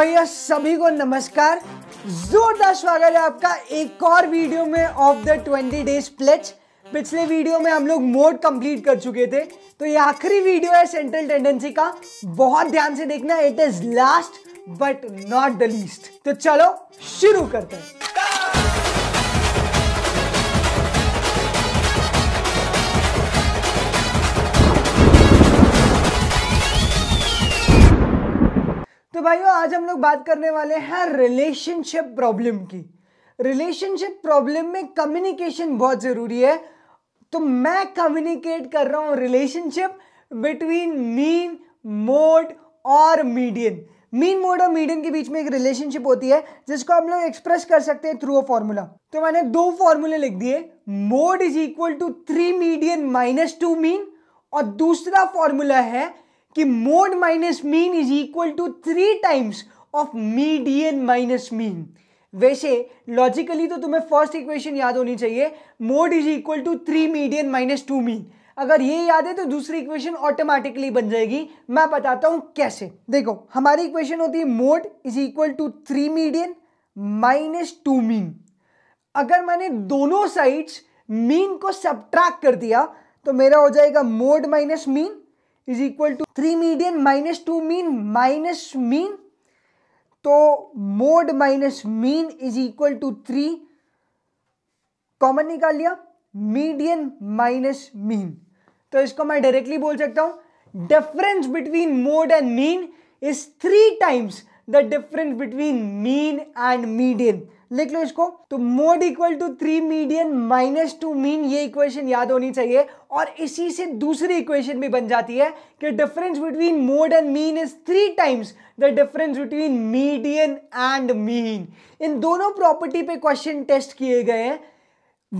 भैया सभी को नमस्कार जोरदार स्वागत है आपका एक और वीडियो में of the twenty days pledge पिछले वीडियो में हम लोग मोड कंप्लीट कर चुके थे तो ये आखिरी वीडियो है सेंट्रल टेंडेंसी का बहुत ध्यान से देखना it is last but not the least तो चलो शुरू करते हैं तो भाइयों आज हम लोग बात करने वाले हैं रिलेशनशिप प्रॉब्लम की रिलेशनशिप प्रॉब्लम में कम्युनिकेशन बहुत ज़रूरी है तो मैं कम्युनिकेट कर रहा हूँ रिलेशनशिप बिटवीन मीन मोड और मीडियन मीन मोड और मीडियन के बीच में एक रिलेशनशिप होती है जिसको हम लोग एक्सप्रेस कर सकते हैं थ्रू अ फॉर्मूला तो मैंने दो फॉर्मूले लिख दिए mode is equal to three median minus two mean और दूसरा फॉर्मूला है कि mode minus mean is equal to three times of median minus mean वैसे लॉजिकली तो तुम्हें फर्स्ट इक्वेशन याद होनी चाहिए mode is equal to three median minus two mean अगर ये याद है तो दूसरी इक्वेशन ऑटोमेटिकली बन जाएगी मैं बताता हूं कैसे देखो हमारी इक्वेशन होती है mode is equal to three median minus two mean अगर मैंने दोनों साइड्स मीन को सब्ट्रैक्ट कर दिया तो मेरा हो जाएगा mode minus mean is equal to three median minus two mean minus mean तो mode minus mean is equal to three common निकाल लिया मीडियन माइनस मीन तो इसको मैं डायरेक्टली बोल सकता हूं difference between mode and mean is three times the difference between mean and median लिख लो इसको तो mode equal to three median minus two mean ये इक्वेशन याद होनी चाहिए और इसी से दूसरी इक्वेशन भी बन जाती है कि difference between mode and mean is three times the difference between median and mean इन दोनों प्रॉपर्टी पे क्वेश्चन टेस्ट किए गए हैं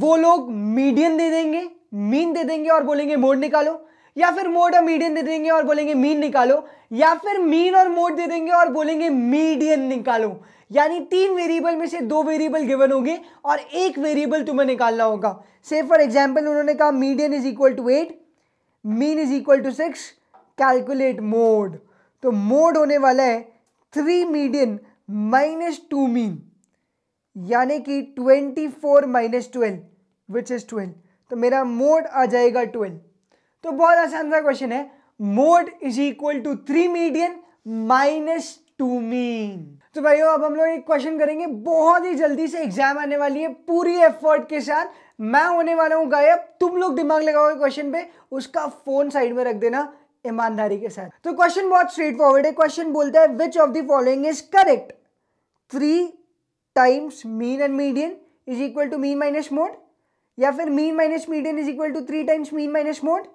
वो लोग मीडियन दे देंगे मीन दे देंगे और बोलेंगे मोड निकालो या फिर मोड और मीडियन दे देंगे और बोलेंगे मीन निकालो या फिर मीन और मोड दे देंगे और बोलेंगे मीडियन निकालो यानी तीन वेरिएबल में से दो वेरिएबल गिवन होंगे और एक वेरिएबल तुम्हें निकालना होगा से फॉर एग्जाम्पल उन्होंने कहा median is equal to eight mean is equal to six calculate mode तो मोड होने वाला है three median minus two mean यानी कि twenty four minus twelve which is twelve तो मेरा मोड आ जाएगा ट्वेल्व तो बहुत आसान सा क्वेश्चन है mode is equal to three median minus two mean तो भाइयों अब हम लोग एक क्वेश्चन करेंगे बहुत ही जल्दी से एग्जाम आने वाली है पूरी एफर्ट के साथ मैं होने वाला हूँ गायब तुम लोग दिमाग लगाओगे क्वेश्चन पे उसका फोन साइड में रख देना ईमानदारी के साथ तो क्वेश्चन बहुत स्ट्रेट फॉरवर्ड है क्वेश्चन बोलता है which of the following is correct three times mean and median is equal to mean minus mode या फिर mean minus median is equal to three times mean minus mode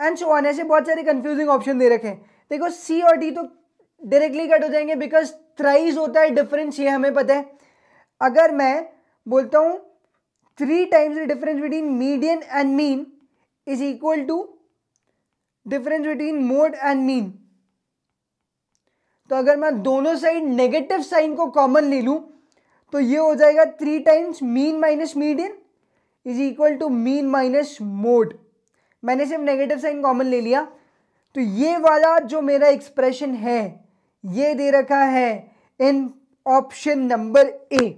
and so on ऐसे बहुत सारे confusing option दे रखे हैं देखो सी और D तो डायरेक्टली कट हो जाएंगे बिकॉज थ्राइज होता है डिफरेंस ये हमें पता है अगर मैं बोलता हूँ three times the difference between median and mean is equal to difference between mode and mean तो अगर मैं दोनों साइड नेगेटिव साइन को कॉमन ले लूं तो ये हो जाएगा three times mean minus median is equal to mean minus mode मैंने सिर्फ नेगेटिव साइन कॉमन ले लिया तो ये वाला जो मेरा एक्सप्रेशन है ये दे रखा है इन ऑप्शन नंबर ए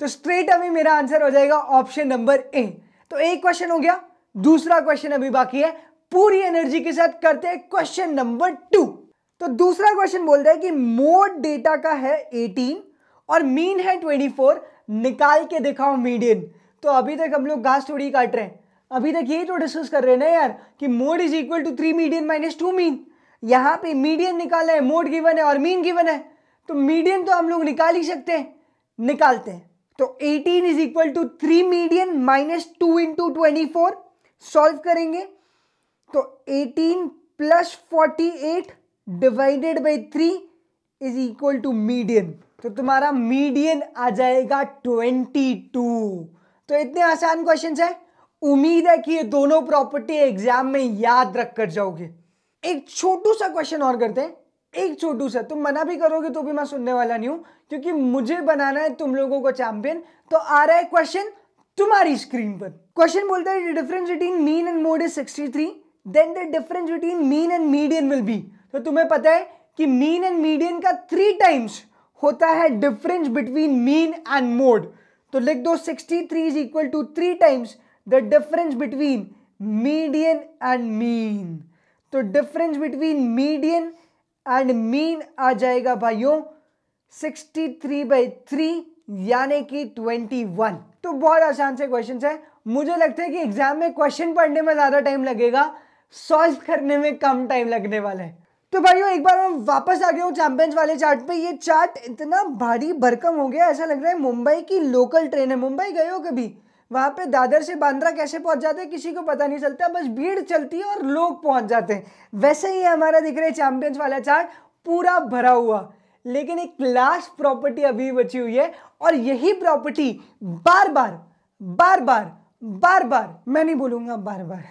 तो स्ट्रेट अभी मेरा आंसर हो जाएगा ऑप्शन नंबर ए तो एक क्वेश्चन हो गया दूसरा क्वेश्चन अभी बाकी है पूरी एनर्जी के साथ करते हैं क्वेश्चन नंबर टू तो दूसरा क्वेश्चन बोलता है कि मोड डेटा का है 18 और मीन है 24 निकाल के दिखाओ मीडियन तो अभी तक हम लोग घास थोड़ी काट रहे हैं अभी तक ये तो डिस्कस कर रहे हैं ना यार कि mode is equal to three median minus two mean यहाँ पे मीडियन निकाल है मोड गिवन है और मीन गिवन है तो मीडियन तो हम लोग निकाल ही सकते हैं निकालते हैं तो 18 is equal to three median minus two into twenty four solve करेंगे तो 18 plus forty eight divided by three is equal to median तो तुम्हारा मीडियन आ जाएगा 22 तो इतने आसान क्वेश्चन है उम्मीद है कि ये दोनों प्रॉपर्टी एग्जाम में याद रखकर जाओगे एक छोटू सा क्वेश्चन और करते हैं एक छोटू सा तुम मना भी करोगे तो भी मैं सुनने वाला नहीं हूं क्योंकि मुझे बनाना है तुम लोगों को चैंपियन तो आ रहा है क्वेश्चन तुम्हारी स्क्रीन पर क्वेश्चन बोलता है difference between mean and mode is sixty three then the difference between mean and median will be तो तुम्हें पता है कि मीन एंड मीडियन का थ्री टाइम्स होता है difference between mean and mode तो लिख दो sixty three is equal to three times the difference between median and mean तो difference between median and mean आ जाएगा भाइयों 63 बाई थ्री यानी कि 21 तो बहुत आसान से क्वेश्चन है मुझे लगता है कि एग्जाम में क्वेश्चन पढ़ने में ज़्यादा टाइम लगेगा सॉल्व करने में कम टाइम लगने वाला है तो भाइयों एक बार मैं वापस आ गया हूँ चैंपियंस वाले चार्ट पे ये चार्ट इतना भारी भरकम हो गया ऐसा लग रहा है मुंबई की लोकल ट्रेन है मुंबई गए हो कभी वहाँ पे दादर से बांद्रा कैसे पहुँच जाते हैं किसी को पता नहीं चलता बस भीड़ चलती है और लोग पहुँच जाते हैं वैसे ही हमारा दिख रहा है चैम्पियंस वाला चार्ट पूरा भरा हुआ लेकिन एक लास्ट प्रॉपर्टी अभी बची हुई है और यही प्रॉपर्टी बार बार बार बार बार बार मैं नहीं बोलूँगा बार बार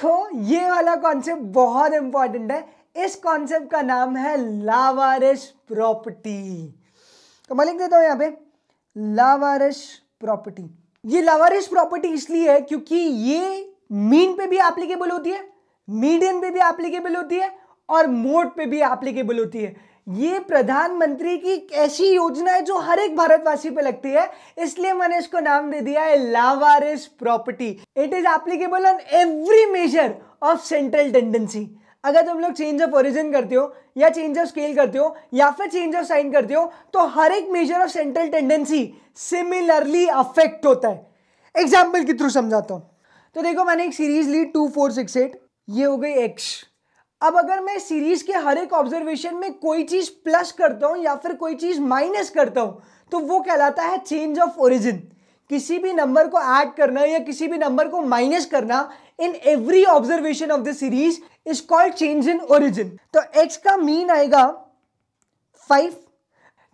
तो ये वाला कॉन्सेप्ट बहुत इंपॉर्टेंट है इस कॉन्सेप्ट का नाम है लावारिश प्रॉपर्टी तो मैं लिख देता हूँ यहाँ पे लावारिश प्रॉपर्टी ये लवरेज प्रॉपर्टी इसलिए है क्योंकि ये मीन पे भी एप्लीकेबल होती है मीडियन पे भी एप्लीकेबल होती है और मोड पे भी एप्लीकेबल होती है ये प्रधानमंत्री की ऐसी योजना है जो हर एक भारतवासी पे लगती है इसलिए मैंने इसको नाम दे दिया है लावारिस property it is applicable on every measure of central tendency अगर तुम लोग चेंज ऑफ ओरिजिन करते हो या चेंज ऑफ स्केल करते हो या फिर चेंज ऑफ साइन करते हो तो हर एक measure of central tendency similarly affect होता है एग्जाम्पल के थ्रू समझाता हूँ तो देखो मैंने एक सीरीज ली टू फोर सिक्स एट ये हो गई एक्स अब अगर मैं सीरीज के हर एक ऑब्जर्वेशन में कोई चीज़ प्लस करता हूँ या फिर कोई चीज़ माइनस करता हूँ तो वो कहलाता है चेंज ऑफ ओरिजिन किसी भी नंबर को ऐड करना या किसी भी नंबर को माइनस करना in every observation of the series is called change in origin तो एक्स का मीन आएगा फाइव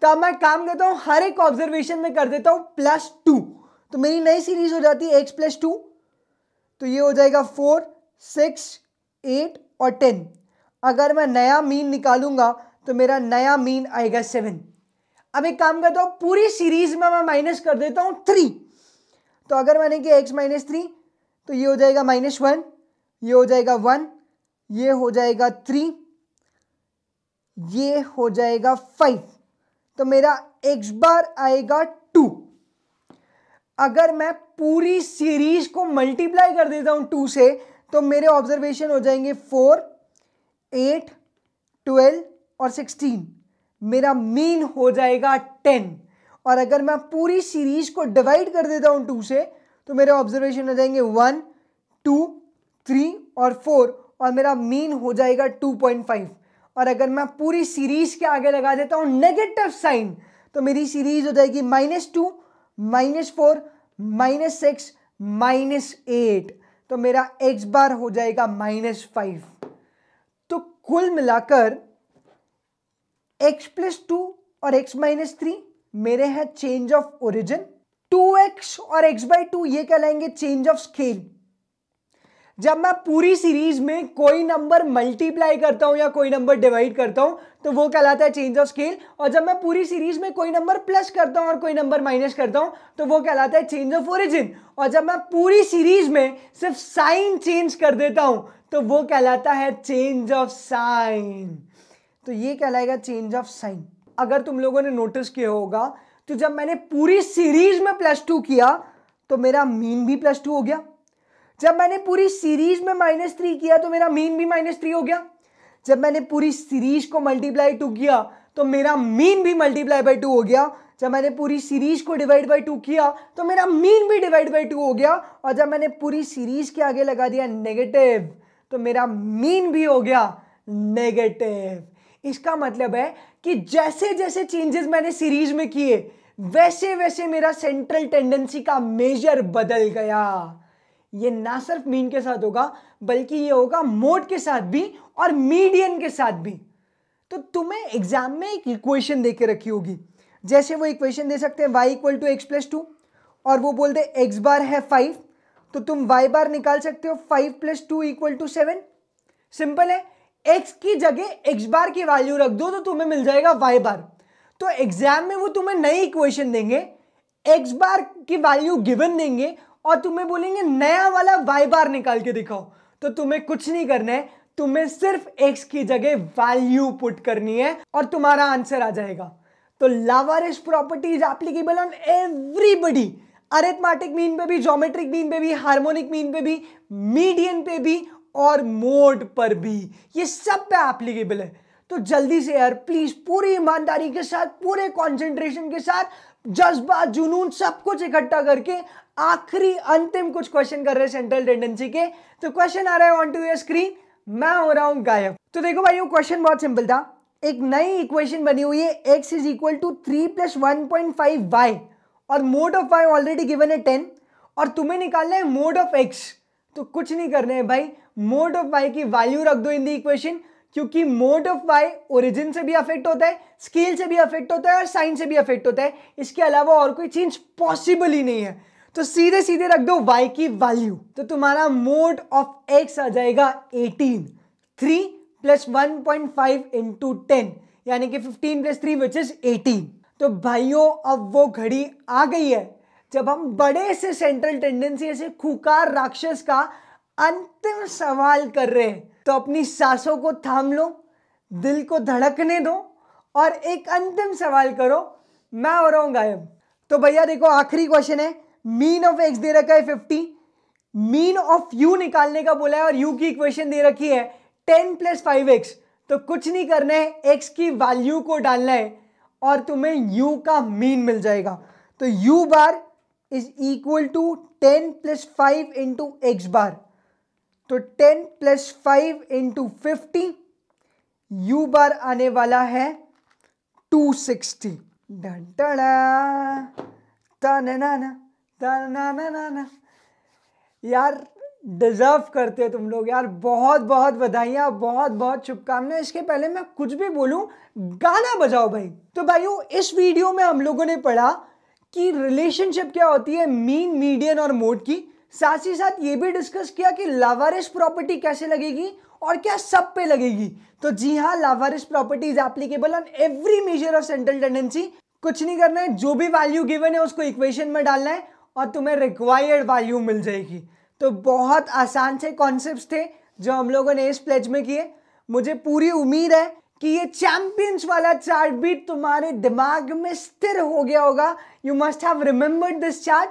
तो अब मैं काम करता हूं हर एक ऑब्जर्वेशन में कर देता हूं प्लस टू तो मेरी नई सीरीज हो जाती है एक्स प्लस टू तो ये हो जाएगा फोर सिक्स एट और टेन अगर मैं नया मीन निकालूंगा तो मेरा नया मीन आएगा सेवन अब एक काम करता हूं पूरी सीरीज में मैं माइनस कर देता हूं थ्री तो अगर मैंने किया एक्स माइनस थ्री तो ये हो जाएगा माइनस वन ये हो जाएगा वन ये हो जाएगा थ्री ये हो जाएगा फाइव तो मेरा एक्स बार आएगा टू अगर मैं पूरी सीरीज को मल्टीप्लाई कर देता हूं टू से तो मेरे ऑब्जर्वेशन हो जाएंगे फोर एट ट्वेल्व और सिक्सटीन मेरा मीन हो जाएगा टेन और अगर मैं पूरी सीरीज को डिवाइड कर देता हूं टू से तो मेरे ऑब्जर्वेशन हो जाएंगे वन टू थ्री और फोर और मेरा मीन हो जाएगा 2.5 और अगर मैं पूरी सीरीज के आगे लगा देता हूँ नेगेटिव साइन तो मेरी सीरीज हो जाएगी minus two minus four minus six minus eight तो मेरा एक्स बार हो जाएगा माइनस फाइव तो कुल मिलाकर एक्स प्लस टू और एक्स माइनस थ्री मेरे हैं change of origin two x और एक्स बाई टू ये कहलाएंगे चेंज ऑफ स्केल जब मैं पूरी सीरीज में कोई नंबर मल्टीप्लाई करता हूं या कोई नंबर डिवाइड करता हूं तो वो कहलाता है चेंज ऑफ स्केल और जब मैं पूरी सीरीज में कोई नंबर प्लस करता हूं और कोई नंबर माइनस करता हूं तो वो कहलाता है चेंज ऑफ ओरिजिन और जब मैं पूरी सीरीज में सिर्फ साइन चेंज कर देता हूं तो वो कहलाता है चेंज ऑफ साइन तो ये कहलाएगा चेंज ऑफ साइन अगर तुम लोगों ने नोटिस किया होगा तो जब मैंने पूरी सीरीज में प्लस टू किया तो मेरा मीन भी प्लस टू हो गया जब मैंने पूरी सीरीज में माइनस थ्री किया तो मेरा मीन भी माइनस थ्री हो गया जब मैंने पूरी सीरीज को मल्टीप्लाई टू किया तो मेरा मीन भी मल्टीप्लाई बाई टू हो गया जब मैंने पूरी सीरीज को डिवाइड बाई टू किया तो मेरा मीन भी डिवाइड बाई टू हो गया और जब मैंने पूरी सीरीज के आगे लगा दिया नेगेटिव तो मेरा मीन भी हो गया नेगेटिव इसका मतलब है कि जैसे जैसे चेंजेस मैंने सीरीज में किए वैसे वैसे मेरा सेंट्रल टेंडेंसी का मेजर बदल गया ये ना सिर्फ मीन के साथ होगा बल्कि ये होगा मोड के साथ भी और मीडियन के साथ भी तो तुम्हें एग्जाम में एक इक्वेशन देके रखी होगी जैसे वो इक्वेशन दे सकते हैं y equal to x plus two और वो बोलते x बार है फाइव तो तुम y बार निकाल सकते हो five plus two equal to seven simple है x की जगह x बार की वैल्यू रख दो तो तुम्हें मिल जाएगा y बार तो एग्जाम में वो तुम्हें नई इक्वेशन देंगे x बार की वैल्यू गिवन देंगे और तुम्हें बोलेंगे नया वाला वाई बार निकाल के दिखाओ तो तुम्हें कुछ नहीं करना है तुम्हें सिर्फ एक्स की जगह वैल्यू पुट करनी है और तुम्हारा आंसर आ जाएगा तो लावारिश properties applicable on everybody arithmetic mean पे भी ज्योमेट्रिक मीन पे भी हार्मोनिक मीन पे भी मीडियन पे भी और मोड पर भी ये सब पे एप्लीकेबल है तो जल्दी से यार प्लीज पूरी ईमानदारी के साथ पूरे कॉन्सेंट्रेशन के साथ जज्बा जुनून सब कुछ इकट्ठा करके आखिरी अंतिम कुछ क्वेश्चन कर रहे हैं सेंट्रल टेंडेंसी के तो क्वेश्चन आ रहा है ऑन टू योर स्क्रीन मैं हो रहा हूं गायब तो देखो भाई क्वेश्चन बहुत सिंपल था एक नई इक्वेशन बनी हुई है x is equal to three plus one point five y और mode of y already given है टेन और तुम्हें निकालना है मोड ऑफ एक्स तो कुछ नहीं करना है भाई मोड ऑफ वाई की वैल्यू रख दो इन दी इक्वेशन क्योंकि मोड ऑफ वाई ओरिजिन से भी अफेक्ट होता है स्केल से भी अफेक्ट होता है और साइन से भी अफेक्ट होता है इसके अलावा और कोई चेंज पॉसिबल ही नहीं है तो सीधे सीधे रख दो y की वैल्यू तो तुम्हारा मोड ऑफ x आ जाएगा 18 three plus one point five into ten यानी कि 15 प्लस थ्री विच इज 18 तो भाइयों अब वो घड़ी आ गई है जब हम बड़े से सेंट्रल टेंडेंसी से खुकार राक्षस का अंतिम सवाल कर रहे हैं तो अपनी सांसों को थाम लो दिल को धड़कने दो और एक अंतिम सवाल करो मैं हो रहा हूं गायब तो भैया देखो आखिरी क्वेश्चन है मीन ऑफ एक्स दे रखा है फिफ्टी मीन ऑफ यू निकालने का बोला है और यू की इक्वेशन दे रखी है टेन प्लस फाइव एक्स तो कुछ नहीं करना है एक्स की वैल्यू को डालना है और तुम्हें यू का मीन मिल जाएगा तो u bar is equal to ten plus five into x bar तो ten plus five into fifty u bar आने वाला है टू सिक्सटी डन ना ना ना ना ना ना यार डिज़र्व करते हो तुम लोग यार बहुत बहुत बधाइयाँ बहुत बहुत शुभकामनाएं इसके पहले मैं कुछ भी बोलूं गाना बजाओ भाई तो भाइयों इस वीडियो में हम लोगों ने पढ़ा कि रिलेशनशिप क्या होती है मीन मीडियन और मोड की साथ ही साथ ये भी डिस्कस किया कि लावारिस प्रॉपर्टी कैसे लगेगी और क्या सब पे लगेगी तो जी हाँ लावारिस property is applicable on every measure of central tendency कुछ नहीं करना है जो भी वैल्यू गिवन है उसको इक्वेशन में डालना है और तुम्हें रिक्वायर्ड वैल्यू मिल जाएगी तो बहुत आसान से कॉन्सेप्ट थे जो हम लोगों ने इस प्लेज में किए मुझे पूरी उम्मीद है कि ये चैंपियंस वाला चार्ट भी तुम्हारे दिमाग में स्थिर हो गया होगा you must have remembered this chart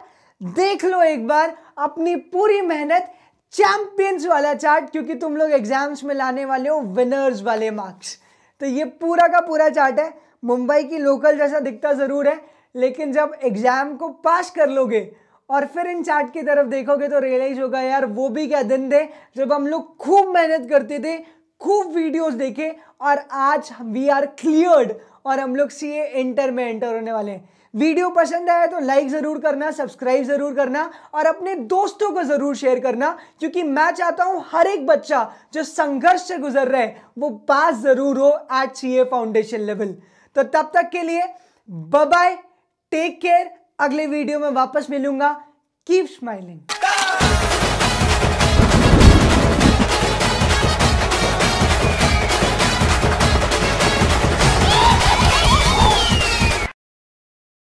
देख लो एक बार अपनी पूरी मेहनत चैंपियंस वाला चार्ट क्योंकि तुम लोग एग्जाम्स में लाने वाले हो विनर्स वाले मार्क्स तो ये पूरा का पूरा चार्ट है मुंबई की लोकल जैसा दिखता ज़रूर है लेकिन जब एग्ज़ाम को पास कर लोगे और फिर इन चार्ट की तरफ देखोगे तो रियलाइज़ होगा यार वो भी क्या दिन थे जब हम लोग खूब मेहनत करते थे खूब वीडियोस देखे और आज वी आर क्लियर्ड और हम लोग सी इंटर में एंटर होने वाले हैं वीडियो पसंद आया तो लाइक ज़रूर करना सब्सक्राइब ज़रूर करना और अपने दोस्तों को ज़रूर शेयर करना क्योंकि मैं चाहता हूँ हर एक बच्चा जो संघर्ष से गुजर रहा है वो पास ज़रूर हो एट सी फाउंडेशन लेवल तो तब तक के लिए बाय टेक केयर अगले वीडियो में वापस मिलूंगा कीप स्माइलिंग